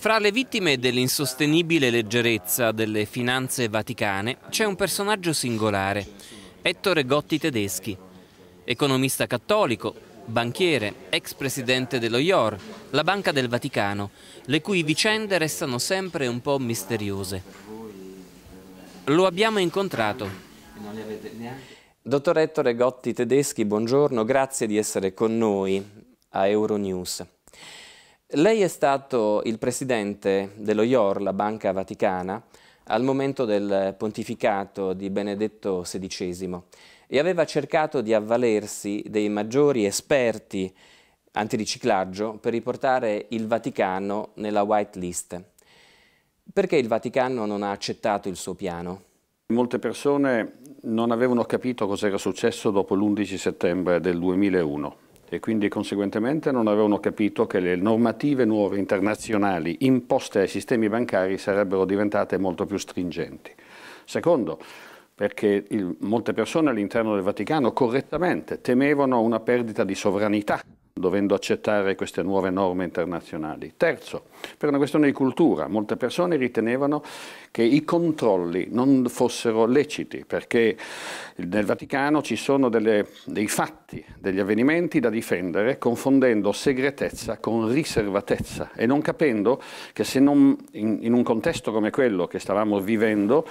Fra le vittime dell'insostenibile leggerezza delle finanze vaticane c'è un personaggio singolare, Ettore Gotti Tedeschi, economista cattolico, banchiere, ex presidente dello IOR, la Banca del Vaticano, le cui vicende restano sempre un po' misteriose. Lo abbiamo incontrato. Dottor Ettore Gotti Tedeschi, buongiorno, grazie di essere con noi a Euronews. Lei è stato il presidente dello IOR, la Banca Vaticana, al momento del pontificato di Benedetto XVI e aveva cercato di avvalersi dei maggiori esperti antiriciclaggio per riportare il Vaticano nella white list. Perché il Vaticano non ha accettato il suo piano? Molte persone non avevano capito cosa era successo dopo l'11 settembre del 2001 e quindi conseguentemente non avevano capito che le normative nuove internazionali imposte ai sistemi bancari sarebbero diventate molto più stringenti. Secondo, perché il, molte persone all'interno del Vaticano correttamente temevano una perdita di sovranità dovendo accettare queste nuove norme internazionali. Terzo, per una questione di cultura, molte persone ritenevano che i controlli non fossero leciti, perché nel Vaticano ci sono delle, dei fatti, degli avvenimenti da difendere, confondendo segretezza con riservatezza e non capendo che se non in, in un contesto come quello che stavamo vivendo,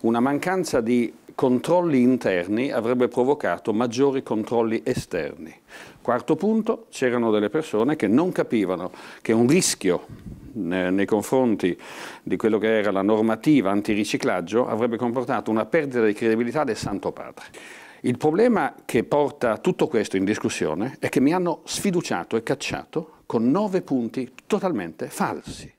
una mancanza di controlli interni avrebbe provocato maggiori controlli esterni. Quarto punto, c'erano delle persone che non capivano che un rischio eh, nei confronti di quello che era la normativa antiriciclaggio avrebbe comportato una perdita di credibilità del Santo Padre. Il problema che porta tutto questo in discussione è che mi hanno sfiduciato e cacciato con nove punti totalmente falsi.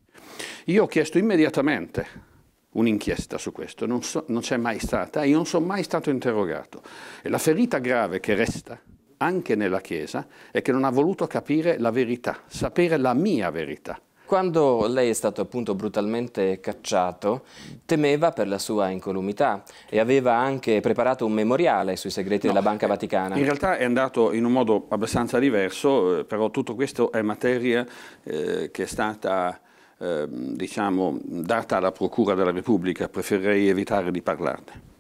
Io ho chiesto immediatamente un'inchiesta su questo, non, so, non c'è mai stata e non sono mai stato interrogato. E la ferita grave che resta anche nella Chiesa è che non ha voluto capire la verità, sapere la mia verità. Quando lei è stato appunto brutalmente cacciato, temeva per la sua incolumità e aveva anche preparato un memoriale sui segreti no, della Banca eh, Vaticana. In realtà è andato in un modo abbastanza diverso, eh, però tutto questo è materia eh, che è stata Ehm, diciamo, data alla Procura della Repubblica, preferirei evitare di parlarne.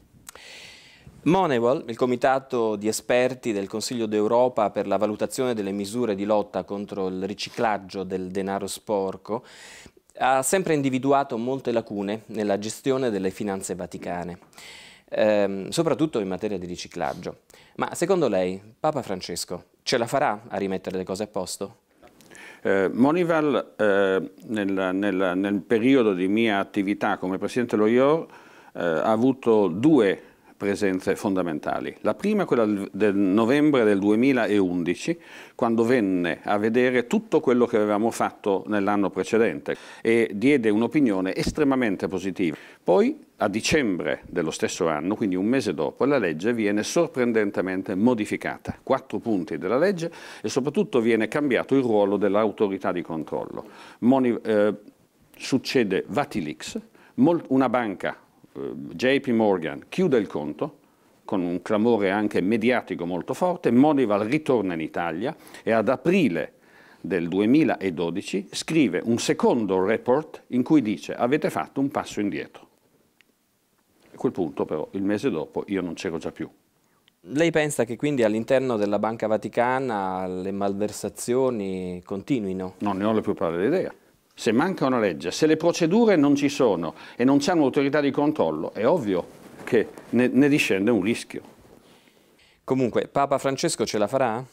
Monewall, il comitato di esperti del Consiglio d'Europa per la valutazione delle misure di lotta contro il riciclaggio del denaro sporco, ha sempre individuato molte lacune nella gestione delle finanze vaticane, ehm, soprattutto in materia di riciclaggio. Ma secondo lei, Papa Francesco, ce la farà a rimettere le cose a posto? Eh, Monival eh, nel, nel, nel, periodo di mia attività come presidente dello IOR eh, ha avuto due presenze fondamentali. La prima è quella del novembre del 2011, quando venne a vedere tutto quello che avevamo fatto nell'anno precedente e diede un'opinione estremamente positiva. Poi, a dicembre dello stesso anno, quindi un mese dopo, la legge viene sorprendentemente modificata. Quattro punti della legge e soprattutto viene cambiato il ruolo dell'autorità di controllo. Moni eh, succede Vatilix, una banca eh, JP Morgan chiude il conto con un clamore anche mediatico molto forte, Monival ritorna in Italia e ad aprile del 2012 scrive un secondo report in cui dice avete fatto un passo indietro. A quel punto però il mese dopo io non c'ero già più. Lei pensa che quindi all'interno della Banca Vaticana le malversazioni continuino? Non ne ho le più parole d'idea. Se manca una legge, se le procedure non ci sono e non c'è un'autorità di controllo, è ovvio che ne, ne discende un rischio. Comunque, Papa Francesco ce la farà?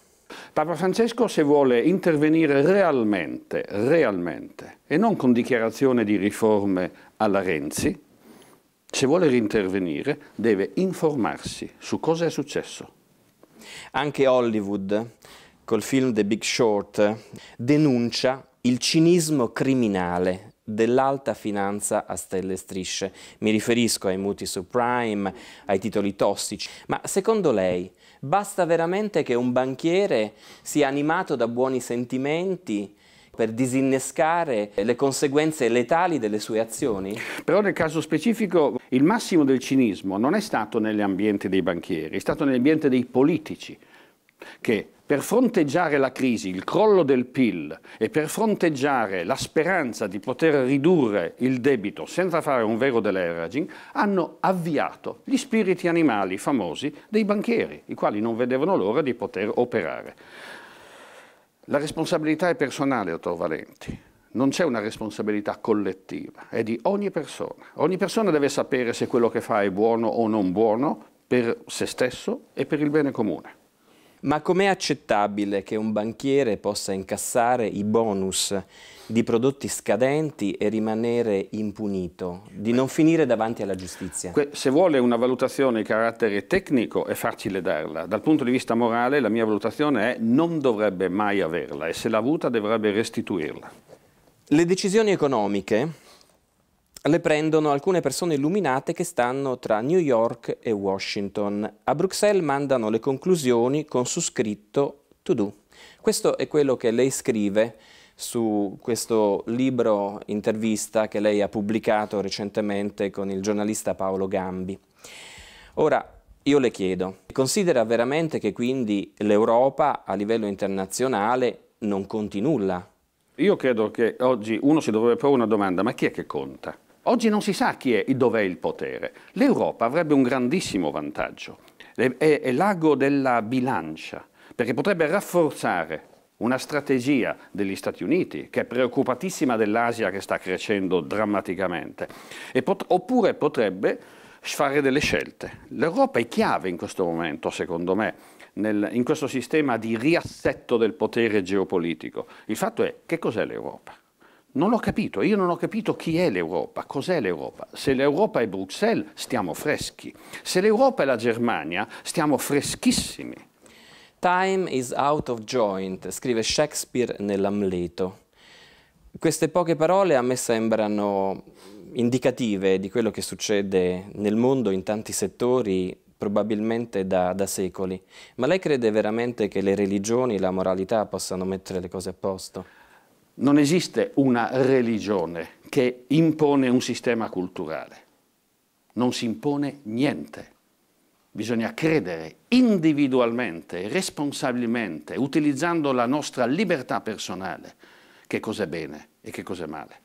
Papa Francesco se vuole intervenire realmente, realmente, e non con dichiarazione di riforme alla Renzi, se vuole rintervenire deve informarsi su cosa è successo. Anche Hollywood, col film The Big Short, denuncia il cinismo criminale dell'alta finanza a stelle e strisce. Mi riferisco ai mutui subprime, ai titoli tossici, ma secondo lei basta veramente che un banchiere sia animato da buoni sentimenti per disinnescare le conseguenze letali delle sue azioni? Però nel caso specifico il massimo del cinismo non è stato nell'ambiente dei banchieri, è stato nell'ambiente dei politici che per fronteggiare la crisi, il crollo del PIL e per fronteggiare la speranza di poter ridurre il debito senza fare un vero deleveraging, hanno avviato gli spiriti animali famosi dei banchieri, i quali non vedevano l'ora di poter operare. La responsabilità è personale, dottor Valenti non c'è una responsabilità collettiva, è di ogni persona. Ogni persona deve sapere se quello che fa è buono o non buono per se stesso e per il bene comune. Ma com'è accettabile che un banchiere possa incassare i bonus di prodotti scadenti e rimanere impunito, di non finire davanti alla giustizia? Se vuole una valutazione di carattere tecnico è facile darla, dal punto di vista morale la mia valutazione è non dovrebbe mai averla e se l'ha avuta dovrebbe restituirla. Le decisioni economiche le prendono alcune persone illuminate che stanno tra New York e Washington. A Bruxelles mandano le conclusioni con su scritto to do. Questo è quello che lei scrive su questo libro intervista che lei ha pubblicato recentemente con il giornalista Paolo Gambi. Ora, io le chiedo, considera veramente che quindi l'Europa a livello internazionale non conti nulla? Io credo che oggi uno si dovrebbe porre una domanda, ma chi è che conta? Oggi non si sa chi è e dov'è il potere. L'Europa avrebbe un grandissimo vantaggio. È, è, l'ago della bilancia, perché potrebbe rafforzare una strategia degli Stati Uniti, che è preoccupatissima dell'Asia che sta crescendo drammaticamente, pot oppure potrebbe fare delle scelte. L'Europa è chiave in questo momento, secondo me, nel, in questo sistema di riassetto del potere geopolitico. Il fatto è che cos'è l'Europa? Non l'ho capito, io non ho capito chi è l'Europa, cos'è l'Europa. Se l'Europa è Bruxelles, stiamo freschi. Se l'Europa è la Germania, stiamo freschissimi. Time is out of joint, scrive Shakespeare nell'Amleto. Queste poche parole a me sembrano indicative di quello che succede nel mondo in tanti settori probabilmente da, da, secoli. Ma lei crede veramente che le religioni, la moralità possano mettere le cose a posto? Non esiste una religione che impone un sistema culturale. Non si impone niente. Bisogna credere individualmente, responsabilmente, utilizzando la nostra libertà personale, che cos'è bene e che cos'è male.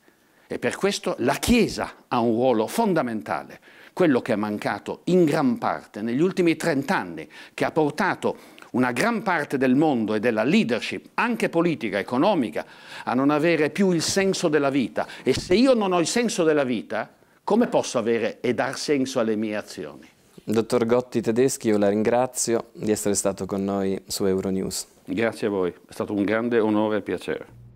E per questo la Chiesa ha un ruolo fondamentale, quello che è mancato in gran parte negli ultimi trent'anni, che ha portato una gran parte del mondo e della leadership, anche politica, economica, a non avere più il senso della vita. E se io non ho il senso della vita, come posso avere e dar senso alle mie azioni? Dottor Gotti Tedeschi, io la ringrazio di essere stato con noi su Euronews. Grazie a voi, è stato un grande onore e piacere.